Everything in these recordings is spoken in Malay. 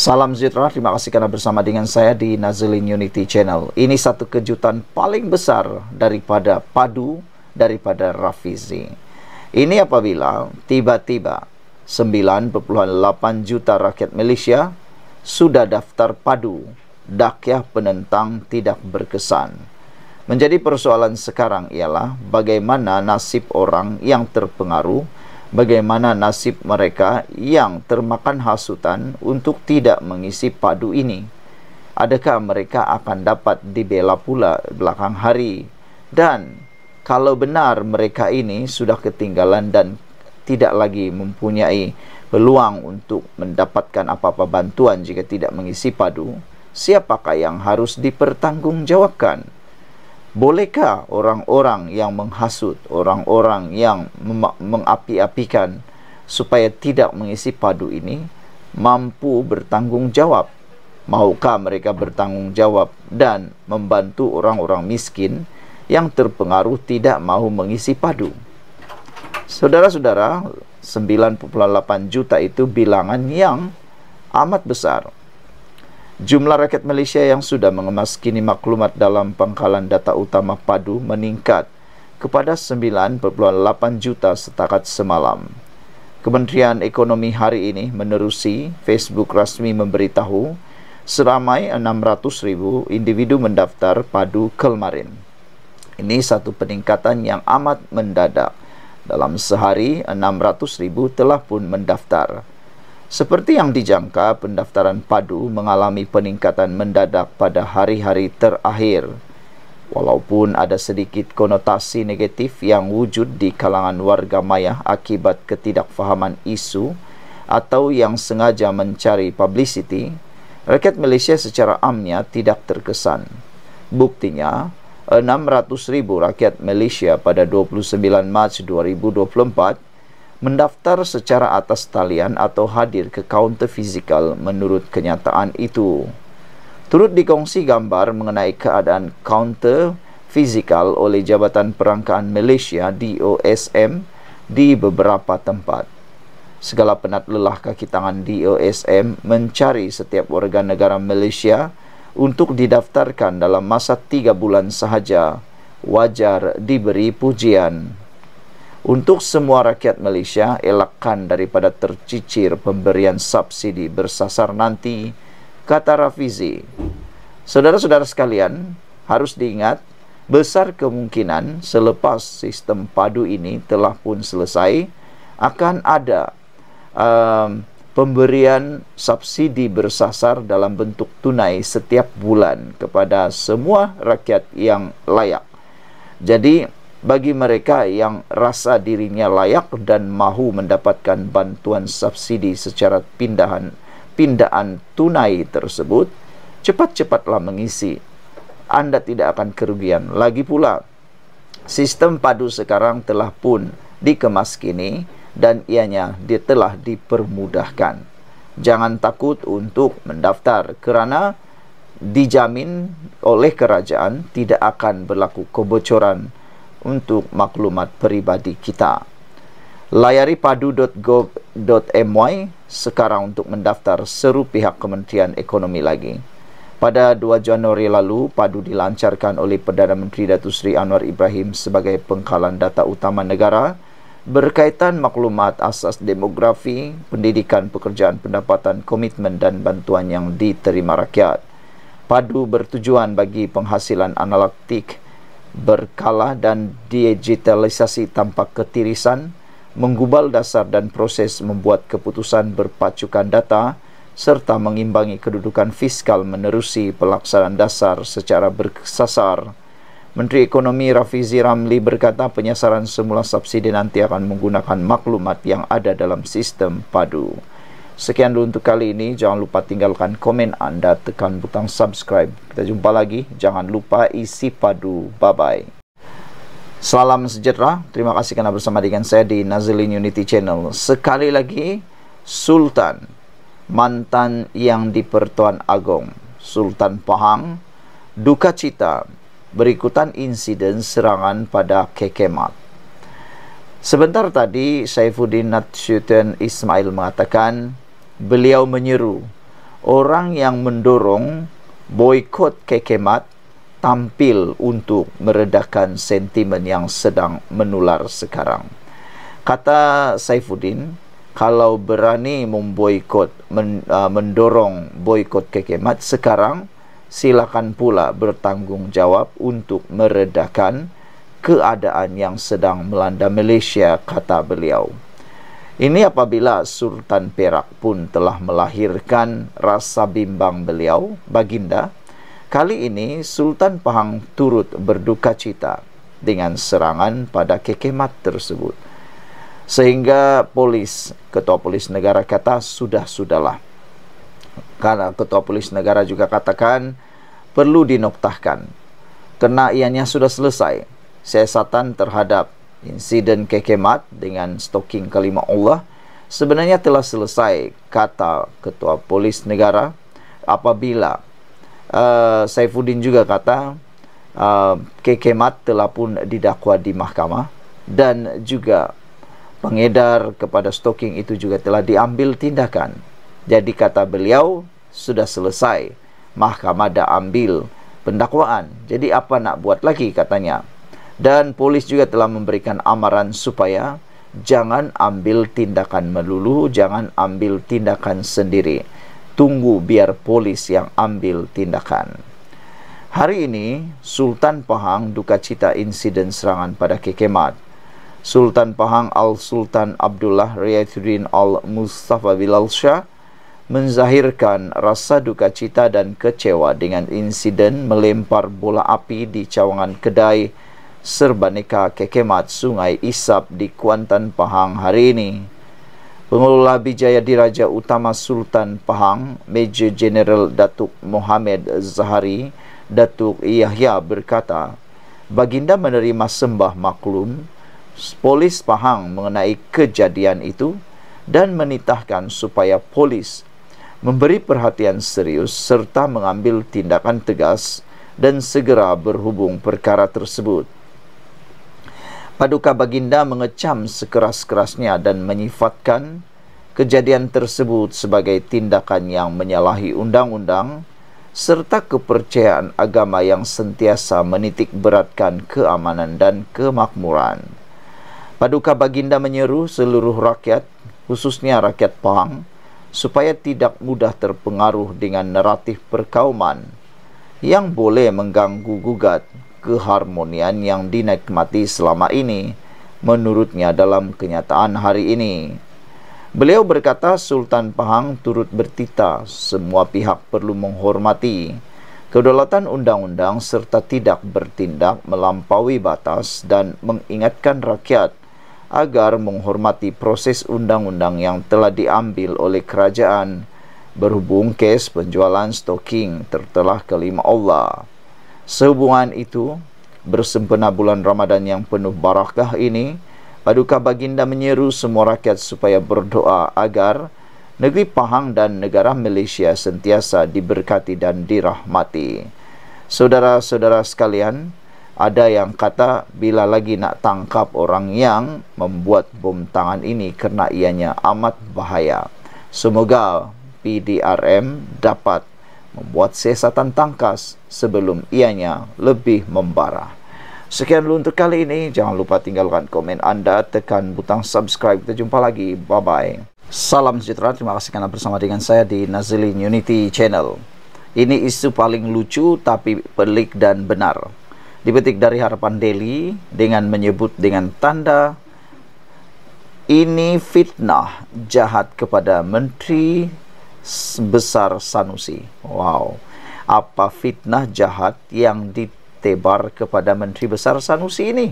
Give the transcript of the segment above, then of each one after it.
Salam sejahtera, terima kasih karena bersama dengan saya di Nazilin Unity Channel. Ini satu kejutan paling besar daripada Padu, daripada Rafizi. Ini apabila tiba-tiba 9.8 juta rakyat Malaysia sudah daftar Padu, dakyah penentang tidak berkesan. Menjadi persoalan sekarang ialah bagaimana nasib orang yang terpengaruh bagaimana nasib mereka yang termakan hasutan untuk tidak mengisi padu ini. Adakah mereka akan dapat dibela pula belakang hari? Dan kalau benar mereka ini sudah ketinggalan dan tidak lagi mempunyai peluang untuk mendapatkan apa-apa bantuan jika tidak mengisi padu, siapakah yang harus dipertanggungjawabkan? Bolehkah orang-orang yang menghasut, orang-orang yang mengapi-apikan supaya tidak mengisi padu ini mampu bertanggungjawab? Maukah mereka bertanggungjawab dan membantu orang-orang miskin yang terpengaruh tidak mahu mengisi padu? Saudara-saudara, 98 juta itu bilangan yang amat besar. Jumlah rakyat Malaysia yang sudah mengemas kini maklumat dalam pangkalan data utama padu meningkat kepada 9.8 juta setakat semalam. Kementerian Ekonomi hari ini menerusi Facebook rasmi memberitahu seramai 600 ribu individu mendaftar padu kelmarin. Ini satu peningkatan yang amat mendadak. Dalam sehari, 600 ribu telah pun mendaftar. Seperti yang dijangka, pendaftaran padu mengalami peningkatan mendadak pada hari-hari terakhir. Walaupun ada sedikit konotasi negatif yang wujud di kalangan warga maya akibat ketidakfahaman isu atau yang sengaja mencari publicity, rakyat Malaysia secara amnya tidak terkesan. Buktinya, 600 ribu rakyat Malaysia pada 29 Mac 2024 mendaftar secara atas talian atau hadir ke kaunter fizikal menurut kenyataan itu. Turut dikongsi gambar mengenai keadaan kaunter fizikal oleh Jabatan Perangkaan Malaysia DOSM di beberapa tempat. Segala penat lelah kaki tangan DOSM mencari setiap warga negara Malaysia untuk didaftarkan dalam masa tiga bulan sahaja wajar diberi pujian untuk semua rakyat Malaysia elakkan daripada tercicir pemberian subsidi bersasar nanti, kata Rafizi. Saudara-saudara sekalian, harus diingat, besar kemungkinan selepas sistem padu ini telah pun selesai, akan ada um, pemberian subsidi bersasar dalam bentuk tunai setiap bulan kepada semua rakyat yang layak. Jadi, bagi mereka yang rasa dirinya layak dan mahu mendapatkan bantuan subsidi secara pindahan pindaan tunai tersebut cepat-cepatlah mengisi anda tidak akan kerugian lagi pula sistem padu sekarang telah pun dikemas kini dan ianya telah dipermudahkan jangan takut untuk mendaftar kerana dijamin oleh kerajaan tidak akan berlaku kebocoran untuk maklumat peribadi kita. Layari padu.gov.my sekarang untuk mendaftar seru pihak Kementerian Ekonomi lagi. Pada 2 Januari lalu, padu dilancarkan oleh Perdana Menteri Datuk Seri Anwar Ibrahim sebagai pengkalan data utama negara berkaitan maklumat asas demografi, pendidikan, pekerjaan, pendapatan, komitmen dan bantuan yang diterima rakyat. Padu bertujuan bagi penghasilan analitik berkala dan digitalisasi tanpa ketirisan menggubal dasar dan proses membuat keputusan berpacukan data serta mengimbangi kedudukan fiskal menerusi pelaksanaan dasar secara bersasar. Menteri Ekonomi Rafizi Ramli berkata penyasaran semula subsidi nanti akan menggunakan maklumat yang ada dalam sistem padu. Sekian dulu untuk kali ini. Jangan lupa tinggalkan komen anda, tekan butang subscribe. Kita jumpa lagi. Jangan lupa isi padu. Bye-bye. Salam sejahtera. Terima kasih kerana bersama dengan saya di Nazilin Unity Channel. Sekali lagi, Sultan mantan yang di Pertuan Agong, Sultan Pahang, duka cita berikutan insiden serangan pada Kekemat. Sebentar tadi Saifuddin Natsyuten Ismail mengatakan beliau menyeru orang yang mendorong boikot kekemat tampil untuk meredakan sentimen yang sedang menular sekarang. Kata Saifuddin, kalau berani memboikot, men, uh, mendorong boikot kekemat sekarang, silakan pula bertanggungjawab untuk meredakan keadaan yang sedang melanda Malaysia, kata beliau. Ini apabila Sultan Perak pun telah melahirkan rasa bimbang beliau, Baginda, kali ini Sultan Pahang turut berduka cita dengan serangan pada kekemat tersebut. Sehingga polis, ketua polis negara kata sudah-sudahlah. Karena ketua polis negara juga katakan perlu dinoktahkan. Kena ianya sudah selesai. Sesatan terhadap insiden kekemat dengan stoking kalimah Allah sebenarnya telah selesai kata ketua polis negara apabila uh, Saifuddin juga kata uh, kekemat telah pun didakwa di mahkamah dan juga pengedar kepada stoking itu juga telah diambil tindakan jadi kata beliau sudah selesai mahkamah dah ambil pendakwaan jadi apa nak buat lagi katanya dan polis juga telah memberikan amaran supaya jangan ambil tindakan melulu, jangan ambil tindakan sendiri. Tunggu biar polis yang ambil tindakan. Hari ini Sultan Pahang duka cita insiden serangan pada Kekemat. Sultan Pahang Al Sultan Abdullah Riyaduddin Al Mustafa Bilal Shah menzahirkan rasa duka cita dan kecewa dengan insiden melempar bola api di cawangan kedai Serba Serbanika Kekemat Sungai Isap di Kuantan Pahang hari ini. Pengelola Bijaya Diraja Utama Sultan Pahang, Major General Datuk Mohamed Zahari, Datuk Yahya berkata, Baginda menerima sembah maklum, polis Pahang mengenai kejadian itu dan menitahkan supaya polis memberi perhatian serius serta mengambil tindakan tegas dan segera berhubung perkara tersebut. Paduka Baginda mengecam sekeras-kerasnya dan menyifatkan kejadian tersebut sebagai tindakan yang menyalahi undang-undang serta kepercayaan agama yang sentiasa menitik beratkan keamanan dan kemakmuran. Paduka Baginda menyeru seluruh rakyat, khususnya rakyat Pahang, supaya tidak mudah terpengaruh dengan naratif perkauman yang boleh mengganggu gugat keharmonian yang dinikmati selama ini menurutnya dalam kenyataan hari ini. Beliau berkata Sultan Pahang turut bertita semua pihak perlu menghormati kedaulatan undang-undang serta tidak bertindak melampaui batas dan mengingatkan rakyat agar menghormati proses undang-undang yang telah diambil oleh kerajaan berhubung kes penjualan stoking tertelah kelima Allah. Sehubungan itu bersempena bulan Ramadan yang penuh barakah ini Paduka Baginda menyeru semua rakyat supaya berdoa agar negeri Pahang dan negara Malaysia sentiasa diberkati dan dirahmati. Saudara-saudara sekalian, ada yang kata bila lagi nak tangkap orang yang membuat bom tangan ini kerana ianya amat bahaya. Semoga PDRM dapat membuat siasatan tangkas sebelum ianya lebih membara. Sekian dulu untuk kali ini. Jangan lupa tinggalkan komen anda, tekan butang subscribe. Kita jumpa lagi. Bye-bye. Salam sejahtera. Terima kasih kerana bersama dengan saya di Nazilin Unity Channel. Ini isu paling lucu tapi pelik dan benar. Dibetik dari harapan Delhi dengan menyebut dengan tanda ini fitnah jahat kepada Menteri besar Sanusi. Wow. Apa fitnah jahat yang ditebar kepada menteri besar Sanusi ini?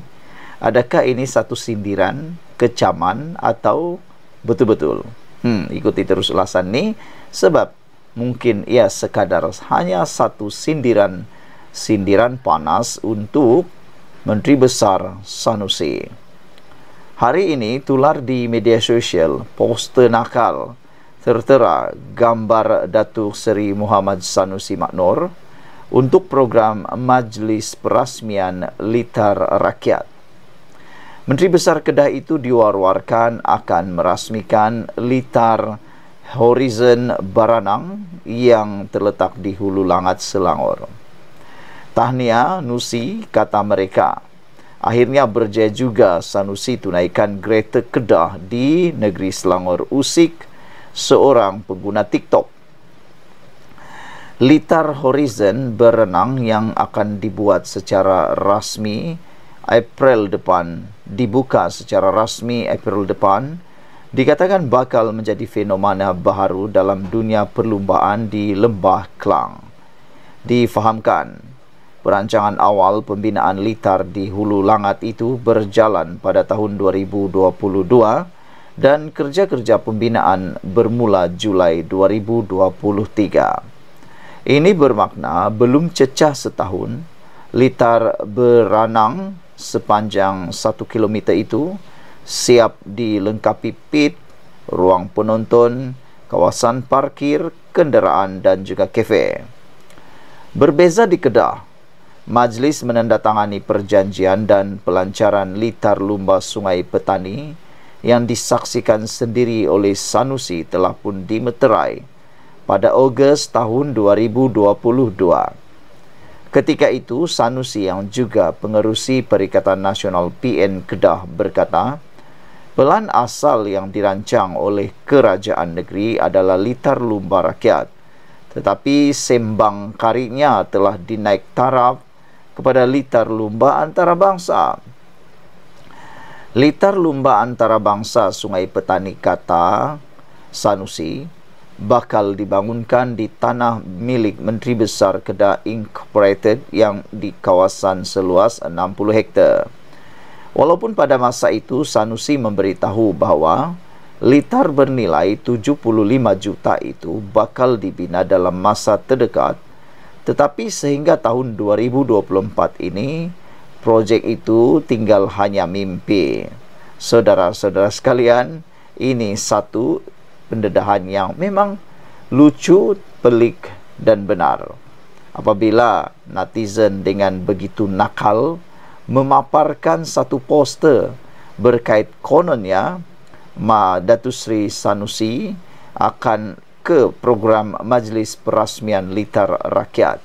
Adakah ini satu sindiran, kecaman atau betul-betul? Hmm, ikuti terus ulasan ini sebab mungkin ia sekadar hanya satu sindiran sindiran panas untuk menteri besar Sanusi. Hari ini tular di media sosial poster nakal tertera gambar Datuk Seri Muhammad Sanusi Maknor untuk program Majlis Perasmian Litar Rakyat. Menteri Besar Kedah itu diwar-warkan akan merasmikan Litar Horizon Baranang yang terletak di Hulu Langat Selangor. Tahnia Nusi kata mereka. Akhirnya berjaya juga Sanusi tunaikan Greta Kedah di negeri Selangor Usik seorang pengguna TikTok. Litar Horizon berenang yang akan dibuat secara rasmi April depan, dibuka secara rasmi April depan, dikatakan bakal menjadi fenomena baru dalam dunia perlumbaan di Lembah Klang. Difahamkan, perancangan awal pembinaan litar di Hulu Langat itu berjalan pada tahun 2022 dan kerja-kerja pembinaan bermula Julai 2023. Ini bermakna belum cecah setahun, litar beranang sepanjang 1 km itu siap dilengkapi pit, ruang penonton, kawasan parkir, kenderaan dan juga kafe. Berbeza di Kedah, Majlis menandatangani perjanjian dan pelancaran litar lumba Sungai Petani yang disaksikan sendiri oleh Sanusi telah pun dimeterai pada Ogos tahun 2022. Ketika itu, Sanusi yang juga pengerusi Perikatan Nasional PN Kedah berkata, pelan asal yang dirancang oleh kerajaan negeri adalah litar lumba rakyat. Tetapi sembang karinya telah dinaik taraf kepada litar lumba antarabangsa. bangsa. Litar lumba antara bangsa Sungai Petani kata Sanusi bakal dibangunkan di tanah milik Menteri Besar Kedah Incorporated yang di kawasan seluas 60 hektar. Walaupun pada masa itu Sanusi memberitahu bahawa litar bernilai 75 juta itu bakal dibina dalam masa terdekat tetapi sehingga tahun 2024 ini projek itu tinggal hanya mimpi. Saudara-saudara sekalian, ini satu pendedahan yang memang lucu, pelik dan benar. Apabila netizen dengan begitu nakal memaparkan satu poster berkait kononnya Ma Datu Sri Sanusi akan ke program majlis perasmian Litar rakyat.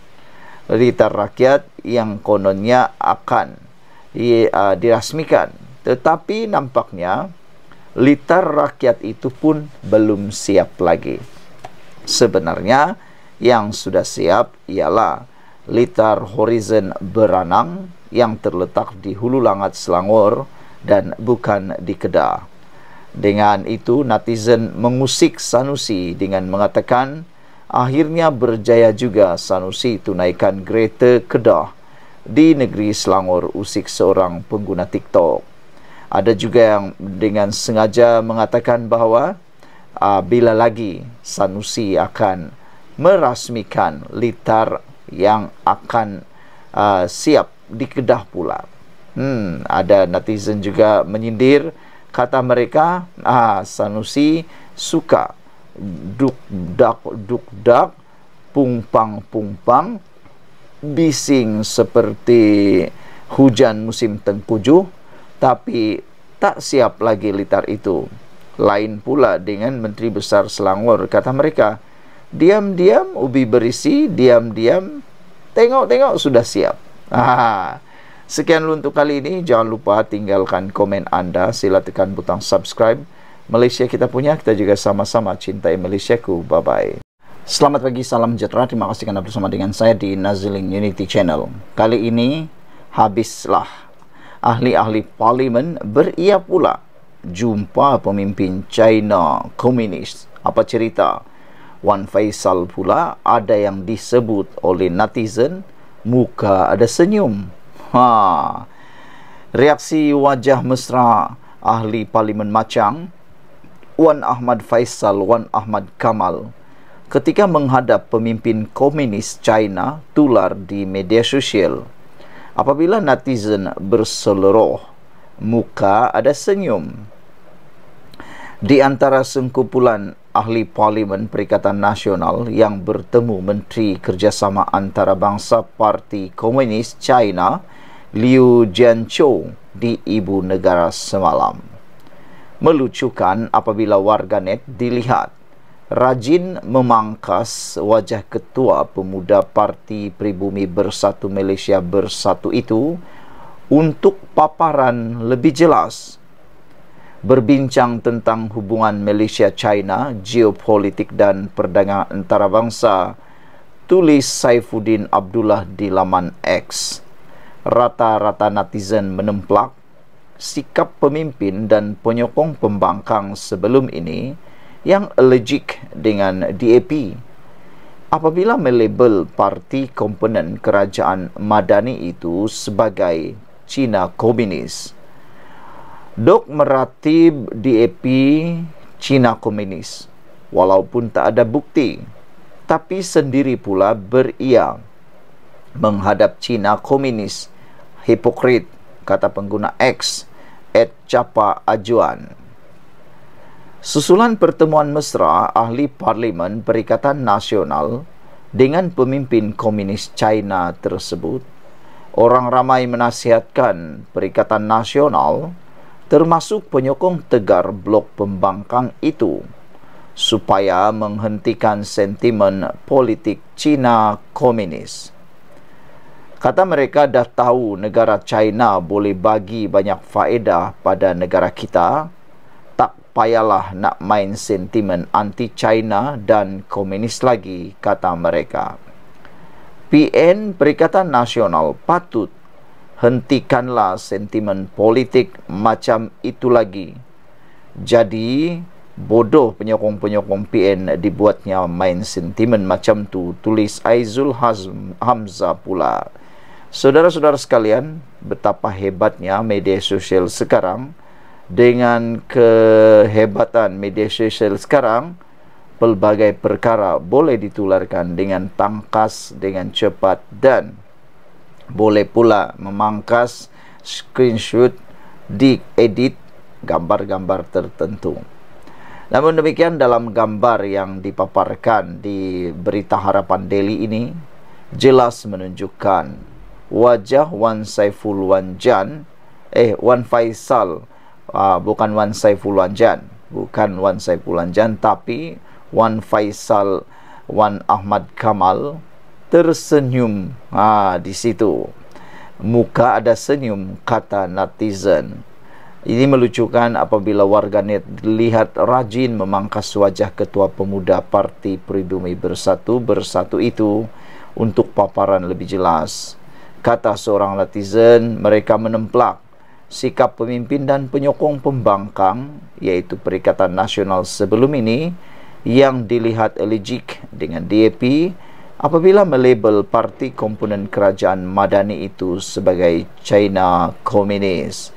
Rita Rakyat yang kononnya akan di, uh, dirasmikan. Tetapi nampaknya litar rakyat itu pun belum siap lagi. Sebenarnya yang sudah siap ialah litar horizon beranang yang terletak di Hulu Langat Selangor dan bukan di Kedah. Dengan itu, netizen mengusik Sanusi dengan mengatakan, akhirnya berjaya juga Sanusi tunaikan kereta Kedah di negeri Selangor usik seorang pengguna TikTok. Ada juga yang dengan sengaja mengatakan bahawa uh, bila lagi Sanusi akan merasmikan litar yang akan uh, siap di Kedah pula. Hmm, ada netizen juga menyindir kata mereka, ah Sanusi suka duk dak duk dak pung pang, pung pang, bising seperti hujan musim tengkuju tapi tak siap lagi litar itu lain pula dengan menteri besar Selangor kata mereka diam-diam ubi berisi diam-diam tengok-tengok sudah siap Aha. sekian untuk kali ini jangan lupa tinggalkan komen anda sila tekan butang subscribe Malaysia kita punya, kita juga sama-sama cintai Malaysia ku. Bye-bye. Selamat pagi, salam sejahtera. Terima kasih kerana bersama dengan saya di Nazling Unity Channel. Kali ini, habislah. Ahli-ahli parlimen beria pula jumpa pemimpin China komunis. Apa cerita? Wan Faisal pula ada yang disebut oleh netizen muka ada senyum. Ha. Reaksi wajah mesra ahli parlimen Macang Wan Ahmad Faisal, Wan Ahmad Kamal ketika menghadap pemimpin komunis China tular di media sosial. Apabila netizen berseluruh, muka ada senyum. Di antara sengkumpulan ahli parlimen Perikatan Nasional yang bertemu Menteri Kerjasama Antarabangsa Parti Komunis China, Liu Jianchou di ibu negara semalam melucukan apabila warganet dilihat rajin memangkas wajah ketua pemuda parti pribumi bersatu Malaysia bersatu itu untuk paparan lebih jelas berbincang tentang hubungan Malaysia China geopolitik dan perdagangan antarabangsa tulis Saifuddin Abdullah di laman X rata-rata netizen menemplak sikap pemimpin dan penyokong pembangkang sebelum ini yang allergic dengan DAP. Apabila melabel parti komponen kerajaan Madani itu sebagai China Komunis. Dok meratib DAP China Komunis walaupun tak ada bukti tapi sendiri pula beria menghadap China Komunis hipokrit kata pengguna X at Capa Ajuan. Susulan pertemuan mesra ahli Parlimen Perikatan Nasional dengan pemimpin komunis China tersebut, orang ramai menasihatkan Perikatan Nasional termasuk penyokong tegar blok pembangkang itu supaya menghentikan sentimen politik China komunis kata mereka dah tahu negara China boleh bagi banyak faedah pada negara kita tak payahlah nak main sentimen anti China dan komunis lagi kata mereka PN Perikatan Nasional patut hentikanlah sentimen politik macam itu lagi jadi bodoh penyokong-penyokong PN dibuatnya main sentimen macam tu tulis Aizul Hazm Hamza pula Saudara-saudara sekalian, betapa hebatnya media sosial sekarang dengan kehebatan media sosial sekarang pelbagai perkara boleh ditularkan dengan tangkas, dengan cepat dan boleh pula memangkas screenshot di edit gambar-gambar tertentu. Namun demikian dalam gambar yang dipaparkan di berita harapan Delhi ini jelas menunjukkan wajah Wan Saiful Wan Jan eh Wan Faisal uh, bukan Wan Saiful Wan Jan bukan Wan Saiful Wan Jan tapi Wan Faisal Wan Ahmad Kamal tersenyum ah uh, di situ muka ada senyum kata netizen ini melucukan apabila warganet lihat rajin memangkas wajah ketua pemuda Parti Pribumi Bersatu Bersatu itu untuk paparan lebih jelas kata seorang netizen, mereka menemplak sikap pemimpin dan penyokong pembangkang yaitu Perikatan Nasional sebelum ini yang dilihat elegik dengan DAP apabila melabel parti komponen kerajaan madani itu sebagai China Komunis.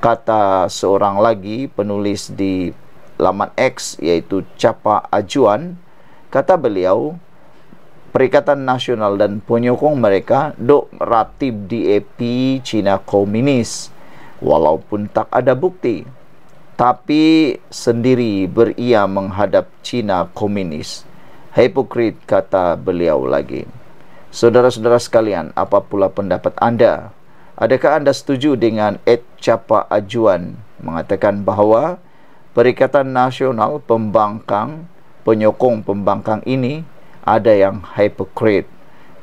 Kata seorang lagi penulis di laman X yaitu Capa Ajuan, kata beliau, Perikatan Nasional dan penyokong mereka dok ratib DAP Cina Komunis walaupun tak ada bukti tapi sendiri beria menghadap Cina Komunis hipokrit kata beliau lagi Saudara-saudara sekalian apa pula pendapat anda Adakah anda setuju dengan Ed Capa Ajuan mengatakan bahawa Perikatan Nasional Pembangkang penyokong pembangkang ini ada yang hypocrite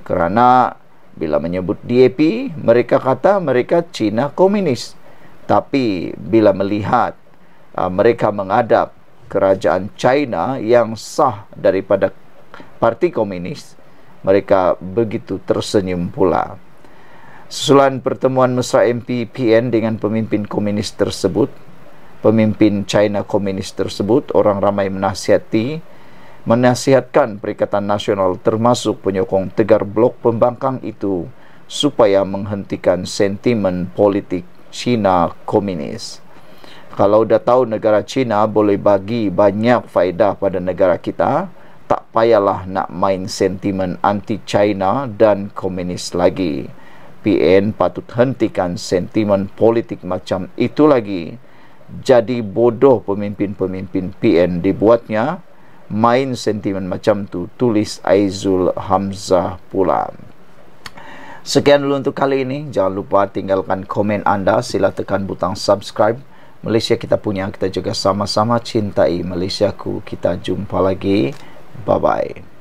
kerana bila menyebut DAP mereka kata mereka Cina komunis tapi bila melihat uh, mereka mengadap kerajaan China yang sah daripada parti komunis mereka begitu tersenyum pula susulan pertemuan mesra MPPN dengan pemimpin komunis tersebut pemimpin China komunis tersebut orang ramai menasihati menasihatkan Perikatan Nasional termasuk penyokong tegar blok pembangkang itu supaya menghentikan sentimen politik China komunis. Kalau dah tahu negara China boleh bagi banyak faedah pada negara kita, tak payahlah nak main sentimen anti-China dan komunis lagi. PN patut hentikan sentimen politik macam itu lagi. Jadi bodoh pemimpin-pemimpin PN dibuatnya, main sentimen macam tu tulis Aizul Hamzah pula sekian dulu untuk kali ini jangan lupa tinggalkan komen anda sila tekan butang subscribe Malaysia kita punya kita juga sama-sama cintai Malaysiaku kita jumpa lagi bye bye